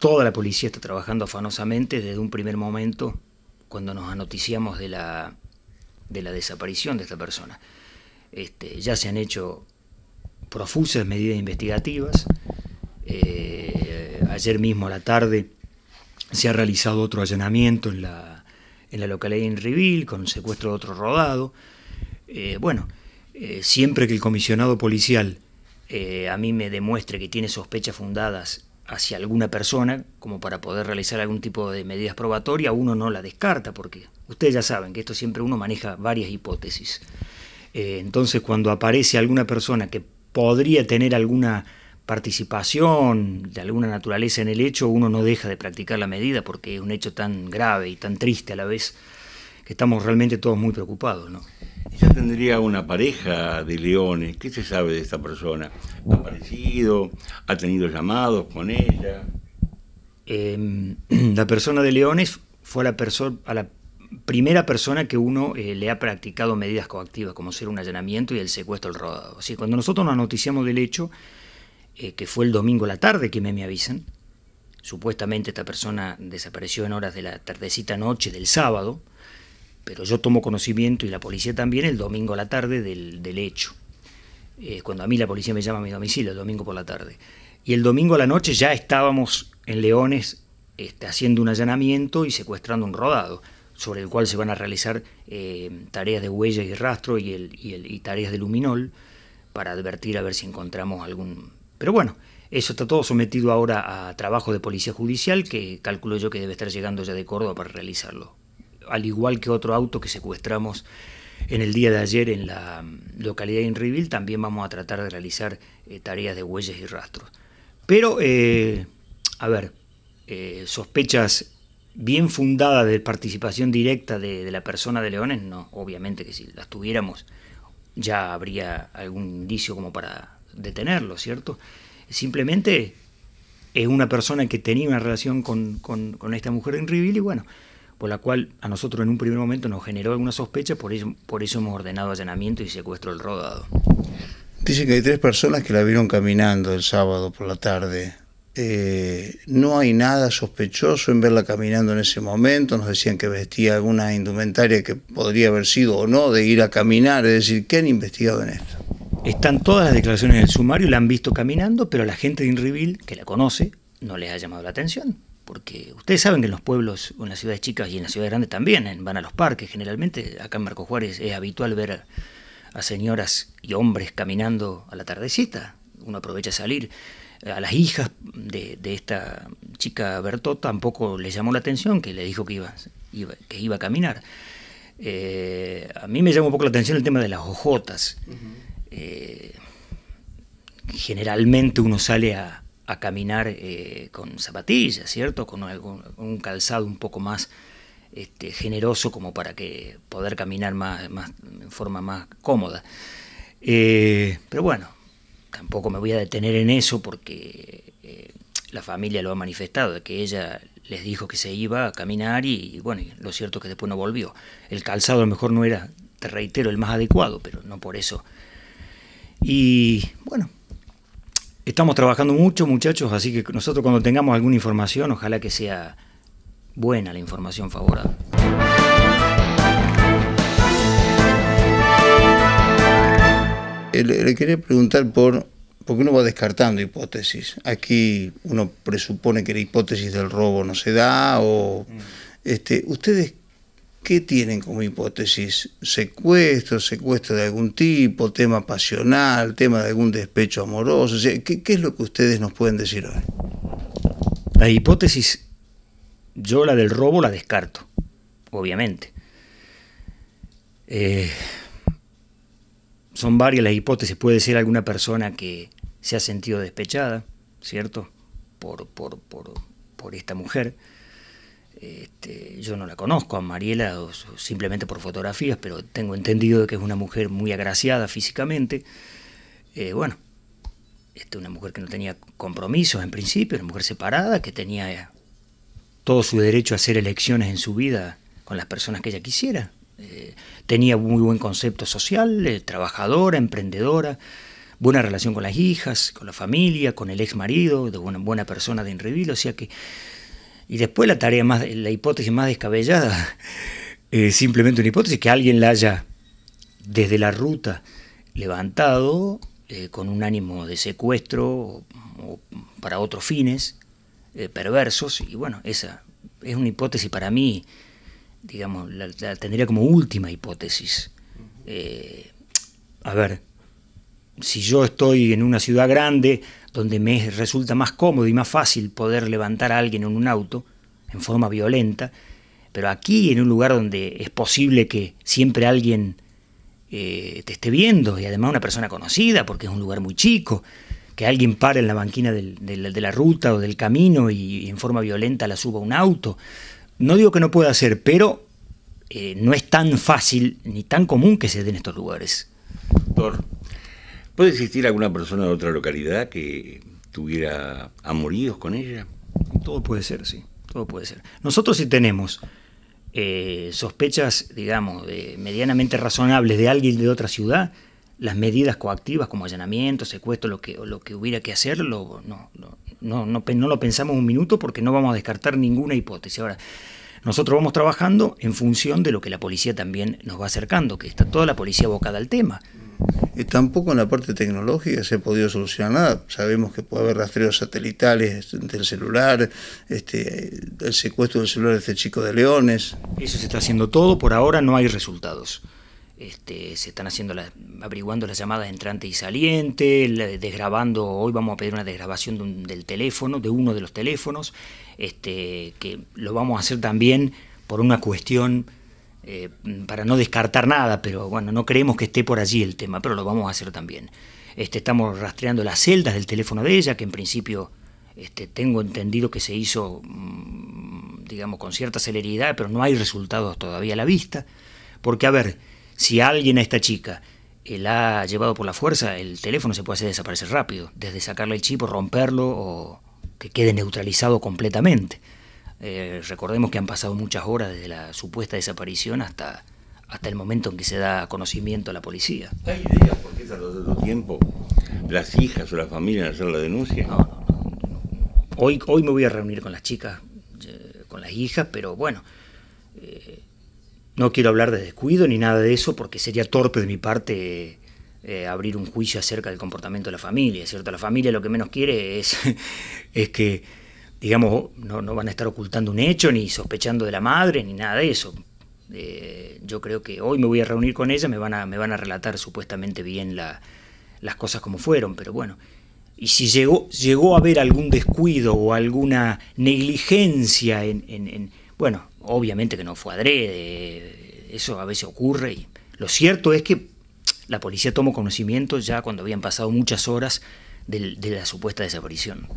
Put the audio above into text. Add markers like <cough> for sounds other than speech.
Toda la policía está trabajando afanosamente desde un primer momento cuando nos anoticiamos de la, de la desaparición de esta persona. Este, ya se han hecho profusas medidas investigativas. Eh, ayer mismo a la tarde se ha realizado otro allanamiento en la, localidad de Inrivil, con secuestro de otro rodado. Eh, bueno, eh, siempre que el comisionado policial a mí me demuestre que tiene sospechas fundadas hacia alguna persona como para poder realizar algún tipo de medidas probatorias, uno no la descarta porque ustedes ya saben que esto siempre uno maneja varias hipótesis. Eh, entonces cuando aparece alguna persona que podría tener alguna participación de alguna naturaleza en el hecho, uno no deja de practicar la medida porque es un hecho tan grave y tan triste a la vez estamos realmente todos muy preocupados. ¿no? Ella tendría una pareja de leones. ¿Qué se sabe de esta persona? ¿Ha aparecido? ¿Ha tenido llamados con ella? Em, <clears throat> la persona de leones fue a la, primera persona que uno eh, le ha practicado medidas coactivas, como ser un allanamiento y el secuestro al rodado. cuando nosotros nos noticiamos del hecho, eh, que fue el domingo a la tarde que me, me avisan, supuestamente esta persona desapareció en horas de la tardecita noche del sábado, pero yo tomo conocimiento y la policía también el domingo a la tarde del, hecho. Eh, cuando a mí la policía me llama a mi domicilio el domingo por la tarde. Y el domingo a la noche ya estábamos en Leones este, haciendo un allanamiento y secuestrando un rodado, sobre el cual se van a realizar eh, tareas de huellas y rastro y, el, y tareas de luminol para advertir a ver si encontramos algún... Pero bueno, eso está todo sometido ahora a trabajo de policía judicial que calculo yo que debe estar llegando ya de Córdoba para realizarlo al igual que otro auto que secuestramos en el día de ayer en la mm, localidad de Inriville, también vamos a tratar de realizar eh, tareas de huellas y rastros. Pero, eh, a ver, eh, sospechas bien fundadas de participación directa de, la persona de Leones, no, obviamente que si las tuviéramos ya habría algún indicio como para detenerlo, ¿cierto? Simplemente es una persona que tenía una relación con, con, esta mujer de Inriville. y bueno, por la cual a nosotros en un primer momento nos generó alguna sospecha, por eso, por eso hemos ordenado allanamiento y secuestro del rodado. Dicen que hay tres personas que la vieron caminando el sábado por la tarde. Eh, no hay nada sospechoso en verla caminando en ese momento. Nos decían que vestía alguna indumentaria que podría haber sido o no de ir a caminar. Es decir, ¿qué han investigado en esto? Están todas las declaraciones del sumario, la han visto caminando, pero la gente de Inrivil, que la conoce, no les ha llamado la atención porque ustedes saben que en los pueblos, en las ciudades chicas y en las ciudades grandes también van a los parques. Generalmente acá en Marco Juárez es habitual ver a señoras y hombres caminando a la tardecita. Uno aprovecha a salir. A las hijas de, esta chica Bertó tampoco le llamó la atención que le dijo que iba, que iba a caminar. Eh, a mí me llamó un poco la atención el tema de las ojotas. Eh, generalmente uno sale a, a caminar eh, con zapatillas, ¿cierto? Con un calzado un poco más este, generoso como para que poder caminar más, más en forma más cómoda. Eh, pero bueno, tampoco me voy a detener en eso porque eh, la familia lo ha manifestado, que ella les dijo que se iba a caminar y, y bueno, lo cierto es que después no volvió. El calzado a lo mejor no era, te reitero, el más adecuado, pero no por eso. Y bueno, Estamos trabajando mucho, muchachos, así que nosotros cuando tengamos alguna información, ojalá que sea buena la información favorable. Eh, le, quería preguntar por, por qué uno va descartando hipótesis. Aquí uno presupone que la hipótesis del robo no se da o... Mm. Este, ¿Ustedes ¿Qué tienen como hipótesis? Secuestro, secuestro de algún tipo, tema pasional, tema de algún despecho amoroso. ¿qué, es lo que ustedes nos pueden decir hoy? La hipótesis, yo la del robo la descarto, obviamente. Eh, son varias las hipótesis. Puede ser alguna persona que se ha sentido despechada, ¿cierto? Por, por, por, por esta mujer. Este, yo no la conozco a Mariela simplemente por fotografías, pero tengo entendido que es una mujer muy agraciada físicamente. Eh, bueno, este, una mujer que no tenía compromisos en principio, una mujer separada, que tenía eh, todo su derecho a hacer elecciones en su vida con las personas que ella quisiera. Eh, tenía muy buen concepto social, trabajadora, emprendedora, buena relación con las hijas, con la familia, con el ex marido, de una buena persona de Enrevil, o sea que y después la tarea más, la hipótesis más descabellada, <laughs> eh, simplemente una hipótesis que alguien la haya desde la ruta levantado eh, con un ánimo de secuestro o, para otros fines eh, perversos. Y bueno, esa es una hipótesis para mí, digamos, la, tendría como última hipótesis. a ver, si yo estoy en una ciudad grande, donde me resulta más cómodo y más fácil poder levantar a alguien en un auto en forma violenta, pero aquí en un lugar donde es posible que siempre alguien eh, te esté viendo y además una persona conocida porque es un lugar muy chico, que alguien pare en la banquina de la ruta o del camino y, en forma violenta la suba un auto. No digo que no pueda hacer, pero eh, no es tan fácil ni tan común que se den estos lugares. ¿Puede existir alguna persona de otra localidad que tuviera amoríos con ella? Todo puede ser, sí. Todo puede ser. Nosotros si tenemos eh, sospechas, digamos, medianamente razonables de alguien de otra ciudad, las medidas coactivas como allanamiento, secuestro, lo que, lo que hubiera que hacer, no, no, no, lo pensamos un minuto porque no vamos a descartar ninguna hipótesis. Ahora, nosotros vamos trabajando en función de lo que la policía también nos va acercando, que está toda la policía abocada al tema tampoco en la parte tecnológica se ha podido solucionar nada. Sabemos que puede haber rastreos satelitales del celular, este, el secuestro del celular de este chico de leones. Eso se está haciendo todo, por ahora no hay resultados. Este, se están haciendo las, averiguando las llamadas entrante y saliente, desgrabando, hoy vamos a pedir una desgrabación del teléfono, de uno de los teléfonos, este, que lo vamos a hacer también por una cuestión eh, para no descartar nada, pero bueno, no creemos que esté por allí el tema, pero lo vamos a hacer también. Este, estamos rastreando las celdas del teléfono de ella, que en principio este, tengo entendido que se hizo, mm, digamos, con cierta celeridad, pero no hay resultados todavía a la vista. Porque, a ver, si alguien a esta chica eh, la ha llevado por la fuerza, el teléfono se puede hacer desaparecer rápido, desde sacarle el chip o romperlo o que quede neutralizado completamente. Eh, recordemos que han pasado muchas horas desde la supuesta desaparición hasta, hasta el momento en que se da conocimiento a la policía. ¿Hay ideas por qué tardó tiempo las hijas o la familia en hacer la denuncia? No, no, no. Hoy, hoy me voy a reunir con las chicas, eh, con las hijas, pero bueno, eh, no quiero hablar de descuido ni nada de eso porque sería torpe de mi parte. abrir un juicio acerca del comportamiento de la familia, ¿cierto? La familia lo que menos quiere es, <laughs> es que digamos, no, no, van a estar ocultando un hecho, ni sospechando de la madre, ni nada de eso. Eh, yo creo que hoy me voy a reunir con ella, me van a, me van a relatar supuestamente bien las cosas como fueron, pero bueno. Y si llegó, llegó a haber algún descuido o alguna negligencia en, Bueno, obviamente que no fue adrede, eso a veces ocurre. Y lo cierto es que la policía tomó conocimiento ya cuando habían pasado muchas horas de la supuesta desaparición.